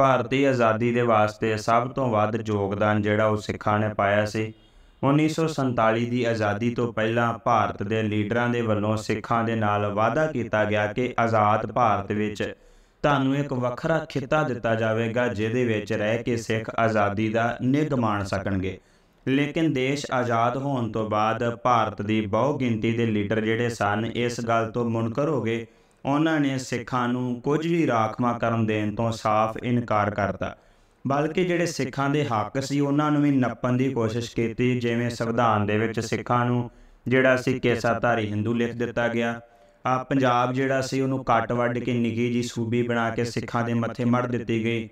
ਭਾਰਤੀ ਆਜ਼ਾਦੀ ਦੇ ਵਾਸਤੇ ਸਭ ਤੋਂ ਵੱਧ ਯੋਗਦਾਨ ਜਿਹੜਾ ਉਹ ਸਿੱਖਾਂ ਨੇ ਪਾਇਆ ਸੀ 1947 ਦੀ ਆਜ਼ਾਦੀ ਤੋਂ ਪਹਿਲਾਂ ਭਾਰਤ ਦੇ ਲੀਡਰਾਂ ਦੇ ਵੱਲੋਂ ਸਿੱਖਾਂ ਦੇ ਨਾਲ ਵਾਅਦਾ ਕੀਤਾ ਗਿਆ ਕਿ ਆਜ਼ਾਦ ਭਾਰਤ ਵਿੱਚ ਤੁਹਾਨੂੰ ਇੱਕ ਵੱਖਰਾ ਖਿੱਤਾ ਦਿੱਤਾ ਜਾਵੇਗਾ ਜਿਹਦੇ ਵਿੱਚ ਰਹਿ ਕੇ ਸਿੱਖ ਆਜ਼ਾਦੀ ਦਾ ਨਿੱਘ ਮਾਣ ਸਕਣਗੇ ਲੇਕਿਨ ਦੇਸ਼ ਆਜ਼ਾਦ ਹੋਣ ਤੋਂ ਬਾਅਦ ਭਾਰਤ ਦੀ ਬਹੁਗਿਣਤੀ ਦੇ ਲੀਡਰ ਜਿਹੜੇ ਸਨ ਇਸ ਗੱਲ ਤੋਂ ਮੁਨਕਰ ਹੋ ਗਏ ਉਹਨਾਂ ਨੇ ਸਿੱਖਾਂ ਨੂੰ ਕੁਝ ਵੀ ਰਾਖਵਾ ਕਰਨ ਦੇਣ ਤੋਂ ਸਾਫ਼ ਇਨਕਾਰ ਕਰਤਾ ਬਲਕਿ ਜਿਹੜੇ ਸਿੱਖਾਂ ਦੇ ਹੱਕ ਸੀ ਉਹਨਾਂ ਨੂੰ ਵੀ ਨੱਪਣ ਦੀ ਕੋਸ਼ਿਸ਼ ਕੀਤੀ ਜਿਵੇਂ ਸੰਵਿਧਾਨ ਦੇ ਵਿੱਚ ਸਿੱਖਾਂ ਨੂੰ ਜਿਹੜਾ ਸੀ ਕੇਸਾਧਾਰੀ ਹਿੰਦੂ ਲਿਖ ਦਿੱਤਾ ਗਿਆ ਆ ਪੰਜਾਬ ਜਿਹੜਾ ਸੀ ਉਹਨੂੰ ਕੱਟ ਵੱਢ ਕੇ ਨਿੱਗੀ ਜੀ ਸੂਬੀ ਬਣਾ ਕੇ ਸਿੱਖਾਂ ਦੇ ਮੱਥੇ ਮੜ ਦਿੱਤੀ ਗਈ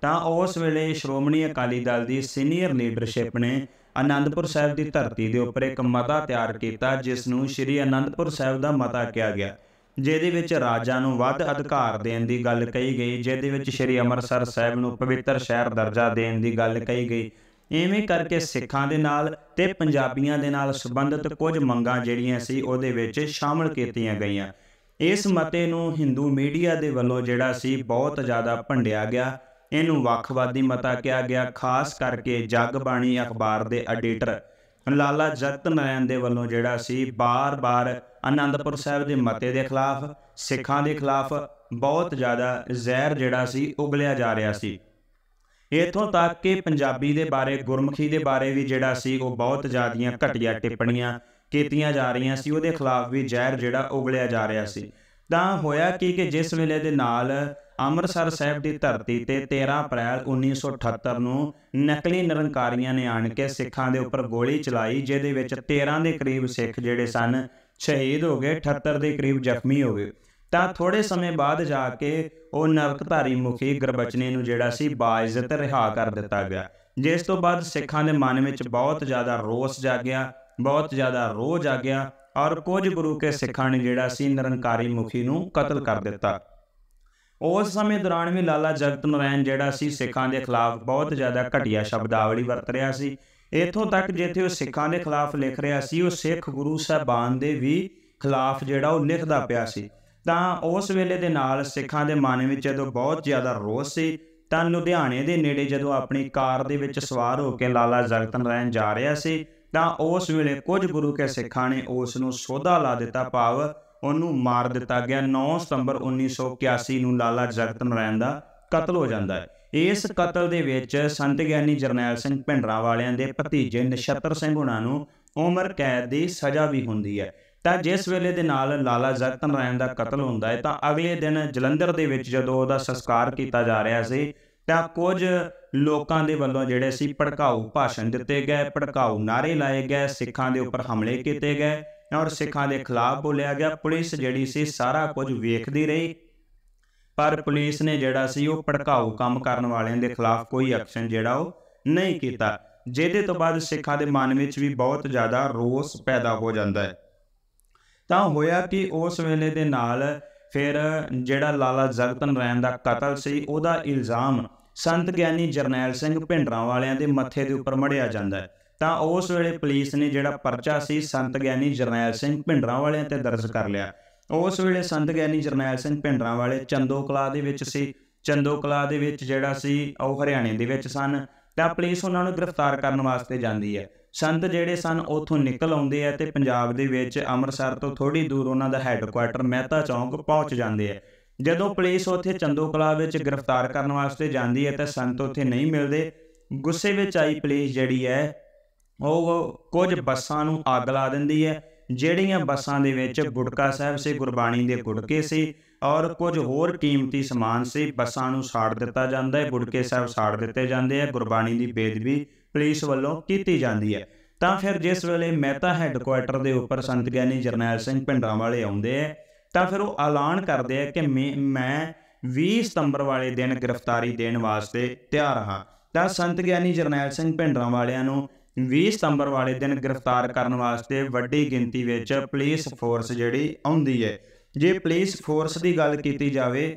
ਤਾਂ ਉਸ ਵੇਲੇ ਸ਼੍ਰੋਮਣੀ ਅਕਾਲੀ ਦਲ ਦੀ ਸੀਨੀਅਰ ਲੀਡਰਸ਼ਿਪ ਨੇ ਅਨੰਦਪੁਰ ਸਾਹਿਬ ਦੀ ਧਰਤੀ ਦੇ ਉੱਪਰ ਇੱਕ ਮਤਾ ਤਿਆਰ ਕੀਤਾ ਜਿਸ ਨੂੰ ਸ਼੍ਰੀ ਅਨੰਦਪੁਰ ਸਾਹਿਬ ਦਾ ਮਤਾ ਕਿਹਾ ਗਿਆ ਜਿਹਦੇ ਵਿੱਚ ਰਾਜਾਂ ਨੂੰ ਵੱਧ ਅਧਿਕਾਰ ਦੇਣ ਦੀ ਗੱਲ ਕਹੀ ਗਈ ਜਿਹਦੇ ਵਿੱਚ ਸ੍ਰੀ ਅੰਮ੍ਰਿਤਸਰ ਸਾਹਿਬ ਨੂੰ ਪਵਿੱਤਰ ਸ਼ਹਿਰ ਦਰਜਾ ਦੇਣ ਦੀ ਗੱਲ ਕਹੀ ਗਈ ਐਵੇਂ ਕਰਕੇ ਸਿੱਖਾਂ ਦੇ ਨਾਲ ਤੇ ਪੰਜਾਬੀਆਂ ਦੇ ਨਾਲ ਸੰਬੰਧਿਤ ਕੁਝ ਮੰਗਾਂ ਜਿਹੜੀਆਂ ਸੀ ਉਹਦੇ ਵਿੱਚ ਸ਼ਾਮਲ ਕੀਤੀਆਂ ਗਈਆਂ ਇਸ ਮਤੇ ਨੂੰ ਹਿੰਦੂ ਮੀਡੀਆ ਦੇ ਵੱਲੋਂ ਜਿਹੜਾ ਸੀ ਬਹੁਤ ਜ਼ਿਆਦਾ ਭੰਡਿਆ ਗਿਆ ਇਹਨੂੰ ਵੱਖਵਾਦੀ ਮਤਾ ਕਿਹਾ ਗਿਆ ਖਾਸ ਕਰਕੇ ਜਗਬਾਣੀ ਅਖਬਾਰ ਦੇ ਐਡੀਟਰ ਲਾਲਾ ਜਗਤ ਨਾਰਾਇਣ ਦੇ ਵੱਲੋਂ ਜਿਹੜਾ ਸੀ ਬਾਰ-ਬਾਰ ਆਨੰਦਪੁਰ ਸਾਹਿਬ ਦੇ ਮਤੇ ਦੇ ਖਿਲਾਫ ਸਿੱਖਾਂ ਦੇ ਖਿਲਾਫ ਬਹੁਤ ਜ਼ਿਆਦਾ ਜ਼ਹਿਰ ਜਿਹੜਾ ਸੀ ਉਗਲਿਆ ਜਾ ਰਿਹਾ ਸੀ ਇਥੋਂ ਤੱਕ ਕਿ ਪੰਜਾਬੀ ਦੇ ਬਾਰੇ ਗੁਰਮੁਖੀ ਦੇ ਬਾਰੇ ਵੀ ਜਿਹੜਾ ਸੀ ਉਹ ਬਹੁਤ ਜ਼ਿਆਦੀਆਂ ਘਟੀਆਂ ਟਿੱਪਣੀਆਂ ਕੀਤੀਆਂ ਜਾ ਰਹੀਆਂ ਸੀ ਉਹਦੇ ਖਿਲਾਫ ਵੀ ਜ਼ਹਿਰ ਜਿਹੜਾ ਉਗਲਿਆ ਜਾ ਰਿਹਾ ਸੀ ਤਾਂ ਹੋਇਆ ਕਿ ਕਿ ਜਿਸ ਵੇਲੇ ਦੇ ਨਾਲ ਅੰਮ੍ਰਿਤਸਰ ਸਾਹਿਬ ਦੀ ਧਰਤੀ ਤੇ 13 ਅਪ੍ਰੈਲ 1978 ਨੂੰ ਨਕਲੀ ਨਿਰੰਕਾਰੀਆਂ ਨੇ ਆਣ ਕੇ ਸਿੱਖਾਂ ਦੇ ਉੱਪਰ ਗੋਲੀ ਚਲਾਈ ਜਿਹਦੇ ਵਿੱਚ 13 ਦੇ ਕਰੀਬ ਸਿੱਖ ਜਿਹੜੇ ਸਨ ਸ਼ਹੀਦ ਹੋ ਗਏ 78 ਦੇ ਕਰੀਬ ਜ਼ਖਮੀ ਹੋ ਗਏ ਤਾਂ ਥੋੜੇ ਸਮੇਂ ਬਾਅਦ ਜਾ ਕੇ ਉਹ ਨਰਕਧਾਰੀ ਮੁਖੀ ਗਰਬਚਨੇ ਨੂੰ ਜਿਹੜਾ ਸੀ ਬਾਇਜ਼ਤ ਰਿਹਾ ਕਰ ਦਿੱਤਾ ਗਿਆ ਜਿਸ ਤੋਂ ਬਾਅਦ ਸਿੱਖਾਂ ਦੇ ਮਨ ਵਿੱਚ ਬਹੁਤ ਜ਼ਿਆਦਾ ਰੋਸ ਜਾਗਿਆ ਬਹੁਤ ਜ਼ਿਆਦਾ ਰੋਹ ਜਾਗਿਆ ਔਰ ਕੁਝ ਗੁਰੂ ਕੇ ਸਿੱਖਾਂ ਨੇ ਜਿਹੜਾ ਸੀ ਨਿਰੰਕਾਰੀ ਮੁਖੀ ਨੂੰ ਕਤਲ ਕਰ ਦਿੱਤਾ ਉਸ ਸਮੇਂ ਦੌਰਾਨ ਵੀ ਲਾਲਾ ਜਗਤ ਨਾਰਾਇਣ ਜਿਹੜਾ ਸੀ ਸਿੱਖਾਂ ਦੇ ਖਿਲਾਫ ਬਹੁਤ ਜ਼ਿਆਦਾ ਘਟਿਆ ਸ਼ਬਦਾਵਲੀ ਵਰਤ ਰਿਹਾ ਸੀ ਇਥੋਂ ਤੱਕ ਜਿੱਥੇ ਉਹ ਸਿੱਖਾਂ ਦੇ ਖਿਲਾਫ ਲਿਖ ਰਿਹਾ ਸੀ ਉਹ ਸਿੱਖ ਗੁਰੂ ਸਾਹਿਬਾਨ ਦੇ ਵੀ ਖਿਲਾਫ ਜਿਹੜਾ ਉਹ ਲਿਖਦਾ ਪਿਆ ਸੀ ਤਾਂ ਉਸ ਵੇਲੇ ਦੇ ਨਾਲ ਸਿੱਖਾਂ ਦੇ ਮਨ ਵਿੱਚ ਜਦੋਂ ਬਹੁਤ ਜ਼ਿਆਦਾ ਰੋਸ ਸੀ ਤਾਂ ਲੁਧਿਆਣੇ ਦੇ ਨੇੜੇ ਜਦੋਂ ਆਪਣੀ ਕਾਰ ਦੇ ਵਿੱਚ ਸਵਾਰ ਹੋ ਕੇ ਲਾਲਾ ਜਗਤ ਨਾਰਾਇਣ ਜਾ ਰਿਹਾ ਸੀ ਤਾਂ ਉਸ ਵੇਲੇ ਕੁਝ ਗੁਰੂ ਕੇ ਸਿੱਖਾਂ ਨੇ ਉਸ ਨੂੰ ਸੋਧਾ ਲਾ ਦਿੱਤਾ ਭਾਵ ਉਹਨੂੰ ਮਾਰ ਦਿੱਤਾ ਗਿਆ 9 ਸਤੰਬਰ 1981 ਨੂੰ ਲਾਲਾ ਜਗਤ ਨਾਰਾਇਣ ਦਾ ਕਤਲ ਹੋ ਜਾਂਦਾ ਹੈ ਇਸ ਕਤਲ ਦੇ ਵਿੱਚ ਸੰਤ ਗਿਆਨੀ ਜਰਨੈਲ ਸਿੰਘ ਭਿੰਡਰਾ ਵਾਲਿਆਂ ਦੇ ਭਤੀਜੇ ਨਛੱਤਰ ਸਿੰਘ ਉਹਨਾਂ ਨੂੰ ਉਮਰ ਕੈਦ ਦੀ ਸਜ਼ਾ ਵੀ ਹੁੰਦੀ ਹੈ ਤਾਂ ਜਿਸ ਵੇਲੇ ਦੇ ਨਾਲ ਲਾਲਾ ਜਗਤਨ ਰਾਏ ਦਾ ਕਤਲ ਹੁੰਦਾ ਹੈ ਤਾਂ ਅਗਲੇ ਦਿਨ ਜਲੰਧਰ ਦੇ ਵਿੱਚ ਜਦੋਂ ਉਹਦਾ ਸੰਸਕਾਰ ਕੀਤਾ ਜਾ ਰਿਹਾ ਸੀ ਤਾਂ ਕੁਝ ਲੋਕਾਂ ਦੇ ਵੱਲੋਂ ਜਿਹੜੇ ਸੀ ਭੜਕਾਊ ਭਾਸ਼ਣ ਦਿੱਤੇ ਗਏ ਭੜਕਾਊ ਨਾਰੇ ਲਾਏ ਗਏ ਸਿੱਖਾਂ ਦੇ ਉੱਪਰ ਹਮਲੇ ਕੀਤੇ ਗਏ ਔਰ ਸਿੱਖਾਂ ਦੇ ਖਿਲਾਫ ਬੋਲਿਆ ਗਿਆ ਪੁਲਿਸ ਜਿਹੜੀ ਸੀ ਸਾਰਾ ਕੁਝ ਵੇਖਦੀ ਰਹੀ ਪਰ ਪੁਲਿਸ ਨੇ ਜਿਹੜਾ ਸੀ ਉਹ ਭੜਕਾਊ ਕੰਮ ਕਰਨ ਵਾਲਿਆਂ ਦੇ ਖਿਲਾਫ ਕੋਈ ਐਕਸ਼ਨ ਜਿਹੜਾ ਉਹ ਨਹੀਂ ਕੀਤਾ ਜਿਹਦੇ ਤੋਂ ਬਾਅਦ ਸਿੱਖਾਂ ਦੇ ਮਨ ਵਿੱਚ ਵੀ ਬਹੁਤ ਜ਼ਿਆਦਾ ਰੋਸ ਪੈਦਾ ਹੋ ਜਾਂਦਾ ਹੈ ਤਾਂ ਹੋਇਆ ਕਿ ਉਸ ਵੇਲੇ ਦੇ ਨਾਲ ਫਿਰ ਜਿਹੜਾ ਲਾਲਾ ਜਗਤ ਨਾਰਾਇਣ ਦਾ ਕਤਲ ਸੀ ਉਹਦਾ ਇਲਜ਼ਾਮ ਸੰਤ ਗਿਆਨੀ ਜਰਨੈਲ ਸਿੰਘ ਭਿੰਡਰਾਂ ਵਾਲਿਆਂ ਦੇ ਮੱਥੇ ਦੇ ਉੱਪਰ ਮੜਿਆ ਜਾਂਦਾ ਹੈ ਤਾਂ ਉਸ ਵੇਲੇ ਪੁਲਿਸ ਨੇ ਜਿਹੜਾ ਪਰਚਾ ਸੀ ਸੰਤ ਗਿਆਨੀ ਜਰਨੈਲ ਸਿੰਘ ਭਿੰਡਰਾਂ ਵਾਲਿਆਂ ਤੇ ਦਰਜ ਕਰ ਲਿਆ ਉਸ ਵੇਲੇ ਸੰਤ ਗਿਆਨੀ ਜਰਨੈਲ ਸਿੰਘ ਭਿੰਡਰਾਂ ਵਾਲੇ ਚੰਦੋ ਕਲਾ ਦੇ ਵਿੱਚ ਸੀ ਚੰਦੋ ਕਲਾ ਦੇ ਵਿੱਚ ਜਿਹੜਾ ਸੀ ਉਹ ਹਰਿਆਣੇ ਦੇ ਵਿੱਚ ਸਨ ਤਾਂ ਪੁਲਿਸ ਉਹਨਾਂ ਨੂੰ ਗ੍ਰਿਫਤਾਰ ਕਰਨ ਵਾਸਤੇ ਜਾਂਦੀ ਹੈ ਸੰਤ ਜਿਹੜੇ ਸਨ ਉੱਥੋਂ ਨਿਕਲ ਆਉਂਦੇ ਆ ਤੇ ਪੰਜਾਬ ਦੇ ਵਿੱਚ ਅੰਮ੍ਰਿਤਸਰ ਤੋਂ ਥੋੜੀ ਦੂਰ ਉਹਨਾਂ ਦਾ ਹੈੱਡਕੁਆਰਟਰ ਮਹਿਤਾ ਚੌਂਕ ਪਹੁੰਚ ਜਾਂਦੇ ਆ ਜਦੋਂ ਪੁਲਿਸ ਉੱਥੇ ਚੰਦੋ ਕਲਾ ਵਿੱਚ ਗ੍ਰਿਫਤਾਰ ਕਰਨ ਵਾਸਤੇ ਜਾਂਦੀ ਹੈ ਤਾਂ ਸੰਤ ਉੱਥੇ ਨਹੀਂ ਮਿਲਦੇ ਗੁੱਸੇ ਵਿੱਚ ਆਈ ਪੁਲਿਸ ਜਿਹੜੀ ਹੈ ਉਹ ਕੁਝ ਬੱਸਾਂ ਨੂੰ ਅੱਗ ਲਾ ਦਿੰਦੀ ਹੈ ਜਿਹੜੀਆਂ ਬੱਸਾਂ ਦੇ ਵਿੱਚ ਗੁੜਕਾ ਸਾਹਿਬ ਸੇ ਗੁਰਬਾਣੀ ਦੇ ਗੁੜਕੇ ਸੀ ਔਰ ਕੁਝ ਹੋਰ ਕੀਮਤੀ ਸਮਾਨ ਸੀ ਬੱਸਾਂ ਨੂੰ ਸਾੜ ਦਿੱਤਾ ਜਾਂਦਾ ਹੈ ਗੁੜਕੇ ਸਾਹਿਬ ਸਾੜ ਦਿੱਤੇ ਜਾਂਦੇ ਆ ਗੁਰਬਾਣੀ ਦੀ ਬੇਦਬੀ ਪੁਲਿਸ ਵੱਲੋਂ ਕੀਤੀ ਜਾਂਦੀ ਹੈ ਤਾਂ ਫਿਰ ਜਿਸ ਵੇਲੇ ਮਹਿਤਾ ਹੈੱਡਕੁਆਰਟਰ ਦੇ ਉੱਪਰ ਸੰਤ ਗਿਆਨੀ ਜਰਨੈਲ ਸਿੰਘ ਪਿੰਡਾਂ ਵਾਲੇ ਆਉਂਦੇ ਆ ਤਾਂ ਫਿਰ ਉਹ ਐਲਾਨ ਕਰਦੇ ਆ ਕਿ ਮੈਂ 20 ਸਤੰਬਰ ਵਾਲੇ ਦਿਨ ਗ੍ਰਿਫਤਾਰੀ ਦੇਣ ਵਾਸਤੇ ਤਿਆਰ ਹਾਂ ਤਾਂ ਸੰਤ ਗਿਆਨੀ ਜਰਨੈਲ ਸਿੰਘ ਪਿੰਡਾਂ ਵਾਲਿਆਂ ਨੂੰ 20 ਸਤੰਬਰ ਵਾਲੇ ਦਿਨ ਗ੍ਰਿਫਤਾਰ ਕਰਨ ਵਾਸਤੇ ਵੱਡੀ ਗਿਣਤੀ ਵਿੱਚ ਪੁਲਿਸ ਫੋਰਸ ਜਿਹੜੀ ਆਉਂਦੀ ਹੈ ਜੇ ਪੁਲਿਸ ਫੋਰਸ ਦੀ ਗੱਲ ਕੀਤੀ ਜਾਵੇ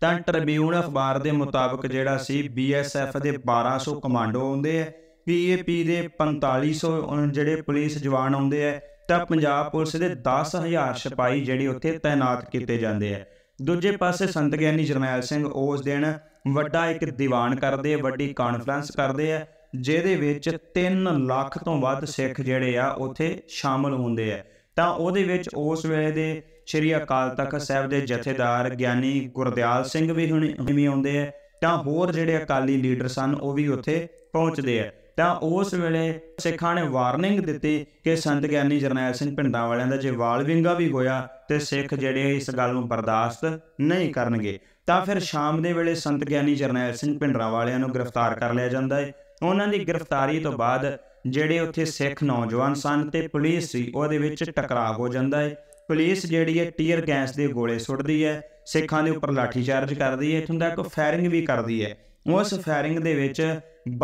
ਤਾਂ ਟ੍ਰਿਬਿਊਨ ਅਖਬਾਰ ਦੇ ਮੁਤਾਬਕ ਜਿਹੜਾ ਸੀ ਬੀਐਸਐਫ ਦੇ 1200 ਕਮਾਂਡੋ ਆਉਂਦੇ ਆ ਪੀਏਪੀ ਦੇ 4500 ਜਿਹੜੇ ਪੁਲਿਸ ਜਵਾਨ ਆਉਂਦੇ ਆ ਤਾਂ ਪੰਜਾਬ ਪੁਲਿਸ ਦੇ 10000 ਸਿਪਾਈ ਜਿਹੜੇ ਉੱਥੇ ਤਾਇਨਾਤ ਕੀਤੇ ਜਾਂਦੇ ਆ ਦੂਜੇ ਪਾਸੇ ਸੰਤ ਗਿਆਨੀ ਜਰਨੈਲ ਸਿੰਘ ਉਸ ਦਿਨ ਵੱਡਾ ਇੱਕ ਦੀਵਾਨ ਕਰਦੇ ਵੱਡੀ ਕਾਨਫਰੰਸ ਕਰਦੇ ਆ ਜਿਹਦੇ ਵਿੱਚ 3 ਲੱਖ ਤੋਂ ਵੱਧ ਸਿੱਖ ਜਿਹੜੇ ਆ ਉਥੇ ਸ਼ਾਮਲ ਹੁੰਦੇ ਆ ਤਾਂ ਉਹਦੇ ਵਿੱਚ ਉਸ ਵੇਲੇ ਦੇ ਸ਼੍ਰੀ ਅਕਾਲ ਤਖਤ ਸਾਹਿਬ ਦੇ ਜਥੇਦਾਰ ਗਿਆਨੀ ਗੁਰਦਿਆਲ ਸਿੰਘ ਵੀ ਹੁਣ ਵੀ ਆਉਂਦੇ ਆ ਤਾਂ ਹੋਰ ਜਿਹੜੇ ਅਕਾਲੀ ਲੀਡਰ ਸਨ ਉਹ ਵੀ ਉਥੇ ਪਹੁੰਚਦੇ ਆ ਤਾਂ ਉਸ ਵੇਲੇ ਸਿੱਖਾਂ ਨੇ ਵਾਰਨਿੰਗ ਦਿੱਤੀ ਕਿ ਸੰਤ ਗਿਆਨੀ ਜਰਨੈਲ ਸਿੰਘ ਪਿੰਡਾਂ ਵਾਲਿਆਂ ਦਾ ਜੇ ਵਾਲ ਵਿੰਗਾ ਵੀ ਹੋਇਆ ਤੇ ਸਿੱਖ ਜਿਹੜੇ ਇਸ ਗੱਲ ਨੂੰ ਬਰਦਾਸ਼ਤ ਨਹੀਂ ਕਰਨਗੇ ਤਾਂ ਫਿਰ ਸ਼ਾਮ ਦੇ ਵੇਲੇ ਸੰਤ ਗਿਆਨੀ ਜਰਨੈਲ ਸਿੰਘ ਪਿੰਡਰਾ ਵਾਲਿਆਂ ਨੂੰ ਗ੍ਰਿਫਤਾਰ ਕਰ ਲਿਆ ਜਾਂਦਾ ਹੈ ਉਹਨਾਂ ਦੀ ਗ੍ਰਿਫਤਾਰੀ ਤੋਂ ਬਾਅਦ ਜਿਹੜੇ ਉੱਥੇ ਸਿੱਖ ਨੌਜਵਾਨ ਸਨ ਤੇ ਪੁਲਿਸ ਸੀ ਉਹਦੇ ਵਿੱਚ ਟਕਰਾਅ ਹੋ ਜਾਂਦਾ ਹੈ ਪੁਲਿਸ ਜਿਹੜੀ ਹੈ ਟੀਅਰ ਗੈਸ ਦੇ ਗੋਲੇ ਸੁੱਟਦੀ ਹੈ ਸਿੱਖਾਂ ਦੇ ਉੱਪਰ ਲਾਠੀ ਚਾਰਜ ਕਰਦੀ ਹੈ ਇਥੋਂ ਤੱਕ ਫਾਇਰਿੰਗ ਵੀ ਕਰਦੀ ਹੈ ਉਸ ਫਾਇਰਿੰਗ ਦੇ ਵਿੱਚ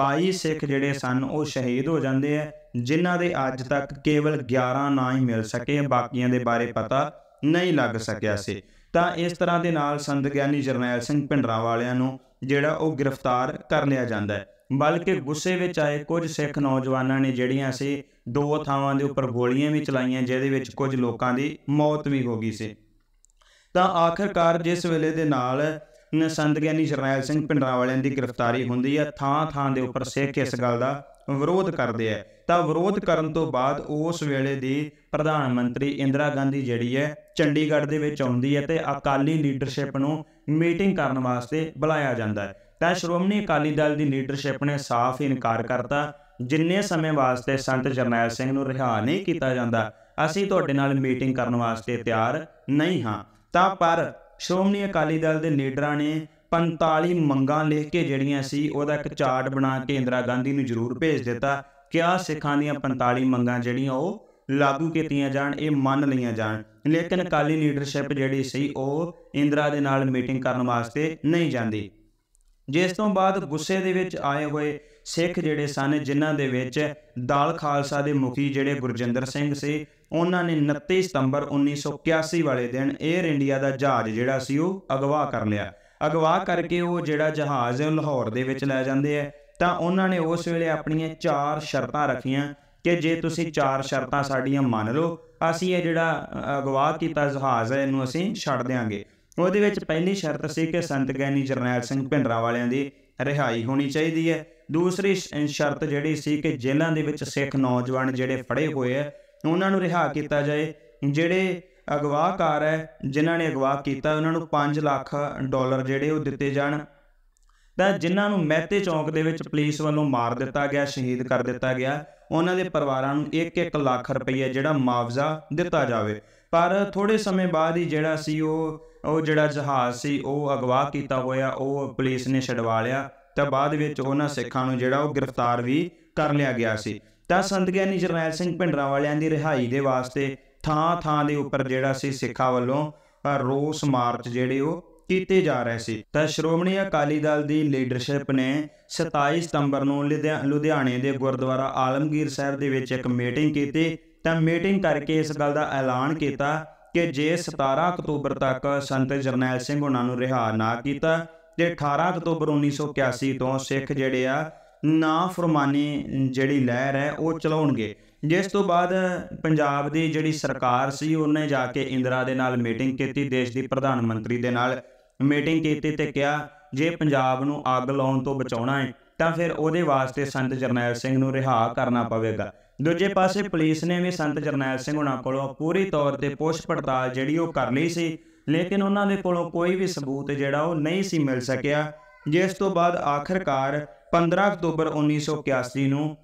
22 ਸਿੱਖ ਜਿਹੜੇ ਸਨ ਉਹ ਸ਼ਹੀਦ ਹੋ ਜਾਂਦੇ ਆ ਜਿਨ੍ਹਾਂ ਦੇ ਅੱਜ ਤੱਕ ਕੇਵਲ 11 ਨਾਂ ਹੀ ਮਿਲ ਸਕੇ ਬਾਕੀਆਂ ਦੇ ਬਾਰੇ ਪਤਾ ਨਹੀਂ ਲੱਗ ਸਕਿਆ ਸੀ ਤਾਂ ਇਸ ਤਰ੍ਹਾਂ ਦੇ ਨਾਲ ਸੰਤ ਗਿਆਨੀ ਜਰਨੈਲ ਸਿੰਘ ਪਿੰਡਰਾ ਵਾਲਿਆਂ ਨੂੰ ਜਿਹੜਾ ਉਹ ਗ੍ਰਿਫਤਾਰ ਕਰ ਲਿਆ ਜਾਂਦਾ ਹੈ ਬਲਕਿ ਗੁੱਸੇ ਵਿੱਚ ਆਏ ਕੁਝ ਸਿੱਖ ਨੌਜਵਾਨਾਂ ਨੇ ਜਿਹੜੀਆਂ ਸੀ ਦੋ ਥਾਵਾਂ ਦੇ ਉੱਪਰ ਗੋਲੀਆਂ ਵੀ ਚਲਾਈਆਂ ਜਿਹਦੇ ਵਿੱਚ ਕੁਝ ਲੋਕਾਂ ਦੀ ਮੌਤ ਵੀ ਹੋ ਗਈ ਸੀ ਤਾਂ ਆਖਰਕਾਰ ਜਿਸ ਵੇਲੇ ਦੇ ਨਾਲ ਸੰਤ ਗਿਆਨੀ ਜਰਨੈਲ ਸਿੰਘ ਪਿੰਡਰਾ ਵਾਲਿਆਂ ਦੀ ਗ੍ਰਿਫਤਾਰੀ ਹੁੰਦੀ ਹੈ ਥਾਂ ਥਾਂ ਦੇ ਉੱਪਰ ਸਿੱਖ ਇਸ ਗੱਲ ਦਾ ਵਿਰੋਧ ਕਰਦੇ ਆ ਤਾਂ ਵਿਰੋਧ ਕਰਨ ਤੋਂ ਬਾਅਦ ਉਸ ਵੇਲੇ ਦੀ ਪ੍ਰਧਾਨ ਮੰਤਰੀ ਇੰਦਰਾ ਗਾਂਧੀ ਜਿਹੜੀ ਹੈ ਚੰਡੀਗੜ੍ਹ ਦੇ ਵਿੱਚ ਆਉਂਦੀ ਹੈ ਤੇ ਅਕਾਲੀ ਲੀਡਰਸ਼ਿਪ ਨੂੰ ਮੀਟਿੰਗ ਕਰਨ ਵਾਸਤੇ ਬੁਲਾਇਆ ਜਾਂਦਾ ਹੈ ਤਾਂ ਸ਼੍ਰੋਮਣੀ ਅਕਾਲੀ ਦਲ ਦੀ ਲੀਡਰਸ਼ਿਪ ਨੇ ਸਾਫ਼ ਇਨਕਾਰ ਕਰਤਾ ਜਿੰਨੇ ਸਮੇਂ ਵਾਸਤੇ ਸੰਤ ਜਰਨੈਲ ਸਿੰਘ ਨੂੰ ਰਿਹਾ ਨਹੀਂ ਕੀਤਾ ਜਾਂਦਾ ਅਸੀਂ ਤੁਹਾਡੇ ਨਾਲ ਮੀਟਿੰਗ ਕਰਨ ਵਾਸਤੇ ਤਿਆਰ ਨਹੀਂ ਹਾਂ ਤਾਂ ਪਰ ਸ਼੍ਰੋਮਣੀ ਅਕਾਲੀ ਦਲ ਦੇ ਲੀਡਰਾਂ ਨੇ 45 ਮੰਗਾਂ ਲਿਖ ਕੇ ਜਿਹੜੀਆਂ ਸੀ ਉਹਦਾ ਇੱਕ ਚਾਰਟ ਬਣਾ ਕੇ ਇੰਦਰਾ ਗਾਂਧੀ ਨੂੰ ਜ਼ਰੂਰ ਭੇਜ ਦਿੱਤਾ ਕਿ ਆ ਸਿੱਖਾਂ ਦੀਆਂ 45 ਮੰਗਾਂ ਜਿਹੜੀਆਂ ਉਹ ਲਾਗੂ ਕੀਤੀਆਂ ਜਾਣ ਇਹ ਮੰਨ ਲਈਆਂ ਜਾਣ ਲੇਕਿਨ ਅਕਾਲੀ ਲੀਡਰਸ਼ਿਪ ਜਿਹੜੀ ਸੀ ਉਹ ਇੰਦਰਾ ਦੇ ਨਾਲ ਮੀਟਿੰਗ ਕਰਨ ਵਾਸਤੇ ਨਹੀਂ ਜਾਂਦੀ ਜਿਸ ਤੋਂ ਬਾਅਦ ਗੁੱਸੇ ਦੇ ਵਿੱਚ ਆਏ ਹੋਏ ਸਿੱਖ ਜਿਹੜੇ ਸਨ ਜਿਨ੍ਹਾਂ ਦੇ ਵਿੱਚ ਦਾਲ ਖਾਲਸਾ ਦੇ ਮੁਖੀ ਜਿਹੜੇ ਗੁਰਜਿੰਦਰ ਸਿੰਘ ਸੀ ਉਹਨਾਂ ਨੇ 29 ਸਤੰਬਰ 1981 ਵਾਲੇ ਦਿਨ 에ਅਰ ਇੰਡੀਆ ਦਾ ਜਹਾਜ਼ ਜਿਹੜਾ ਸੀ ਉਹ ਅਗਵਾ ਕਰ ਲਿਆ ਅਗਵਾ ਕਰਕੇ ਉਹ ਜਿਹੜਾ ਜਹਾਜ਼ ਹੈ ਲਾਹੌਰ ਦੇ ਵਿੱਚ ਲੈ ਜਾਂਦੇ ਆ ਤਾਂ ਉਹਨਾਂ ਨੇ ਉਸ ਵੇਲੇ ਆਪਣੀਆਂ ਚਾਰ ਸ਼ਰਤਾਂ ਰੱਖੀਆਂ ਕਿ ਜੇ ਤੁਸੀਂ ਚਾਰ ਸ਼ਰਤਾਂ ਸਾਡੀਆਂ ਮੰਨ ਲਓ ਅਸੀਂ ਇਹ ਜਿਹੜਾ ਅਗਵਾ ਕੀਤਾ ਜਹਾਜ਼ ਹੈ ਇਹਨੂੰ ਅਸੀਂ ਛੱਡ ਦੇਾਂਗੇ ਉਹਦੇ ਵਿੱਚ ਪਹਿਲੀ ਸ਼ਰਤ ਸੀ ਕਿ ਸੰਤ ਗਿਆਨੀ ਜਰਨੈਲ ਸਿੰਘ ਭਿੰਡਰਾ ਵਾਲਿਆਂ ਦੀ ਰਿਹਾਈ ਹੋਣੀ ਚਾਹੀਦੀ ਹੈ ਦੂਸਰੀ ਸ਼ਰਤ ਜਿਹੜੀ ਸੀ ਕਿ ਜੇਲ੍ਹਾਂ ਦੇ ਵਿੱਚ ਸਿੱਖ ਨੌਜਵਾਨ ਜਿਹੜੇ ਫੜੇ ਹੋਏ ਆ ਉਹਨਾਂ ਨੂੰ ਰਿਹਾ ਕੀਤਾ ਜਾਏ ਜਿਹੜੇ ਅਗਵਾਕਾਰ ਹੈ ਜਿਨ੍ਹਾਂ ਨੇ ਅਗਵਾ ਕੀਤਾ ਉਹਨਾਂ ਨੂੰ 5 ਲੱਖ ਡਾਲਰ ਜਿਹੜੇ ਉਹ ਦਿੱਤੇ ਜਾਣ ਤਾਂ ਜਿਨ੍ਹਾਂ ਨੂੰ ਮਹਿਤੇ ਚੌਂਕ ਦੇ ਵਿੱਚ ਪੁਲਿਸ ਵੱਲੋਂ ਮਾਰ ਦਿੱਤਾ ਗਿਆ ਸ਼ਹੀਦ ਕਰ ਦਿੱਤਾ ਗਿਆ ਉਹਨਾਂ ਦੇ ਪਰਿਵਾਰਾਂ ਨੂੰ 1-1 ਲੱਖ ਰੁਪਏ ਜਿਹੜਾ ਮੁਆਵਜ਼ਾ ਦਿੱਤਾ ਜਾਵੇ ਪਰ ਥੋੜੇ ਸਮੇਂ ਬਾਅਦ ਹੀ ਜਿਹੜਾ ਸੀ ਉਹ ਉਹ ਜਿਹੜਾ ਜਹਾਜ਼ ਸੀ ਉਹ ਅਗਵਾ ਕੀਤਾ ਹੋਇਆ ਉਹ ਪੁਲਿਸ ਨੇ ਛਡਵਾ ਲਿਆ ਤਾਂ ਬਾਅਦ ਵਿੱਚ ਉਹਨਾਂ ਸਿੱਖਾਂ ਨੂੰ ਜਿਹੜਾ ਉਹ ਗ੍ਰਿਫਤਾਰ ਵੀ ਕਰ ਲਿਆ ਗਿਆ ਸੀ ਤਾਂ ਸੰਤ ਗਿਆਨੀ ਜਰਨੈਲ ਸਿੰਘ ਭਿੰਡਰਾਂ ਵਾਲਿਆਂ ਦੀ ਰਿਹਾਈ ਦੇ ਵਾਸਤੇ ਥਾਂ ਥਾਂ ਦੇ ਉੱਪਰ ਜਿਹੜਾ ਸੀ ਸਿੱਖਾਂ ਵੱਲੋਂ ਰੋਸ ਮਾਰਚ ਜਿਹੜੇ ਉਹ ਕੀਤੇ ਜਾ ਰਹੇ ਸੀ ਤਾਂ ਸ਼੍ਰੋਮਣੀ ਅਕਾਲੀ ਦਲ ਦੀ ਲੀਡਰਸ਼ਿਪ ਨੇ 27 ਸਤੰਬਰ ਨੂੰ ਲੁਧਿਆਣੇ ਦੇ ਗੁਰਦੁਆਰਾ ਆਲਮਗੀਰ ਸਾਹਿਬ ਦੇ ਵਿੱਚ ਇੱਕ ਮੀਟਿੰਗ ਕੀਤੀ ਤਾਂ ਮੀਟਿੰਗ ਕਰਕੇ ਇਸ ਗੱਲ ਦਾ ਐਲਾਨ ਕੀਤਾ ਕਿ ਜੇ 17 ਅਕਤੂਬਰ ਤੱਕ ਸੰਤ ਜਰਨੈਲ ਸਿੰਘ ਉਹਨਾਂ ਨੂੰ ਰਿਹਾ ਨਾ ਕੀਤਾ ਤੇ 18 ਅਕਤੂਬਰ 1981 ਤੋਂ ਸਿੱਖ ਜਿਹੜੇ ਆ ਨਾ ਫਰਮਾਨੀ ਜਿਹੜੀ ਲਹਿਰ ਹੈ ਉਹ ਚਲਾਉਣਗੇ ਜਿਸ ਤੋਂ ਬਾਅਦ ਪੰਜਾਬ ਦੀ ਜਿਹੜੀ ਸਰਕਾਰ ਸੀ ਉਹਨੇ ਜਾ ਕੇ ਇੰਦਰਾ ਦੇ ਨਾਲ ਮੀਟਿੰਗ ਕੀਤੀ ਦੇਸ਼ ਦੀ ਪ੍ਰਧਾਨ ਮੰਤਰੀ ਦੇ ਨਾਲ ਮੀਟਿੰਗ ਕੀਤੀ ਤੇ ਕਿਹਾ ਜੇ ਪੰਜਾਬ ਨੂੰ ਅੱਗ ਲਾਉਣ ਤੋਂ ਬਚਾਉਣਾ ਹੈ ਤਾਂ ਫਿਰ ਉਹਦੇ ਵਾਸਤੇ ਸੰਤ ਜਰਨੈਲ ਸਿੰਘ ਨੂੰ ਰਿਹਾ ਕਰਨਾ ਪਵੇਗਾ ਦੂਜੇ ਪਾਸੇ ਪੁਲਿਸ ਨੇ ਵੀ ਸੰਤ ਜਰਨੈਲ ਸਿੰਘ ਉਹਨਾਂ ਕੋਲੋਂ ਪੂਰੀ ਤੌਰ ਤੇ ਪੁੱਛ ਪੜਤਾਲ ਜਿਹੜੀ ਉਹ ਕਰ ਲਈ ਸੀ ਲੇਕਿਨ ਉਹਨਾਂ ਦੇ ਕੋਲੋਂ ਕੋਈ ਵੀ ਸਬੂਤ ਜਿਹੜਾ ਉਹ ਨਹੀਂ ਸੀ ਮਿਲ ਸਕਿਆ ਜਿਸ ਤੋਂ ਬਾਅਦ ਆਖਰਕਾਰ 15 ਅਕਤੂਬਰ 1981 ਨੂੰ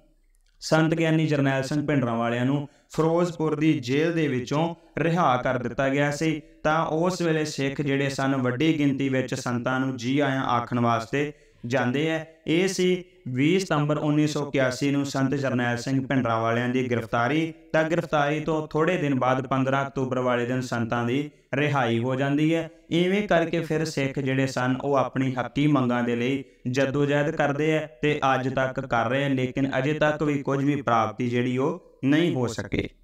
ਸੰਤ ਗਿਆਨੀ ਜਰਨੈਲ ਸਿੰਘ ਪਿੰਡਰਾਂ ਵਾਲਿਆਂ ਨੂੰ ਫਿਰੋਜ਼ਪੁਰ ਦੀ ਜੇਲ੍ਹ ਦੇ ਵਿੱਚੋਂ ਰਿਹਾ ਕਰ ਦਿੱਤਾ ਗਿਆ ਸੀ ਤਾਂ ਉਸ ਵੇਲੇ ਸਿੱਖ ਜਿਹੜੇ ਸਨ ਵੱਡੀ ਗਿਣਤੀ ਵਿੱਚ ਸੰਤਾਂ ਨੂੰ ਜੀ ਆਇਆਂ ਆਖਣ ਵਾਸਤੇ ਜਾਂਦੇ ਐ ਇਹ ਸੀ 20 ਸਤੰਬਰ 1981 ਨੂੰ ਸੰਤ ਜਰਨੈਲ ਸਿੰਘ ਭਿੰਡਰਾ ਵਾਲਿਆਂ ਦੀ ਗ੍ਰਿਫਤਾਰੀ ਤਾਂ ਗ੍ਰਿਫਤਾਰੀ ਤੋਂ ਥੋੜੇ ਦਿਨ ਬਾਅਦ 15 ਅਕਤੂਬਰ ਵਾਲੇ ਦਿਨ ਸੰਤਾਂ ਦੀ ਰਿਹਾਈ ਹੋ ਜਾਂਦੀ ਹੈ ਇਵੇਂ ਕਰਕੇ ਫਿਰ ਸਿੱਖ ਜਿਹੜੇ ਸਨ ਉਹ ਆਪਣੀ ਹੱਕੀ ਮੰਗਾਂ ਦੇ ਲਈ ਜਦੋਜਹਿਦ ਕਰਦੇ ਆ ਤੇ ਅੱਜ ਤੱਕ ਕਰ ਰਹੇ ਆ ਲੇਕਿਨ ਅਜੇ ਤੱਕ ਵੀ ਕੁਝ ਵੀ ਪ੍ਰਾਪਤੀ ਜਿਹੜੀ ਉਹ ਨਹੀਂ ਹੋ ਸਕੇ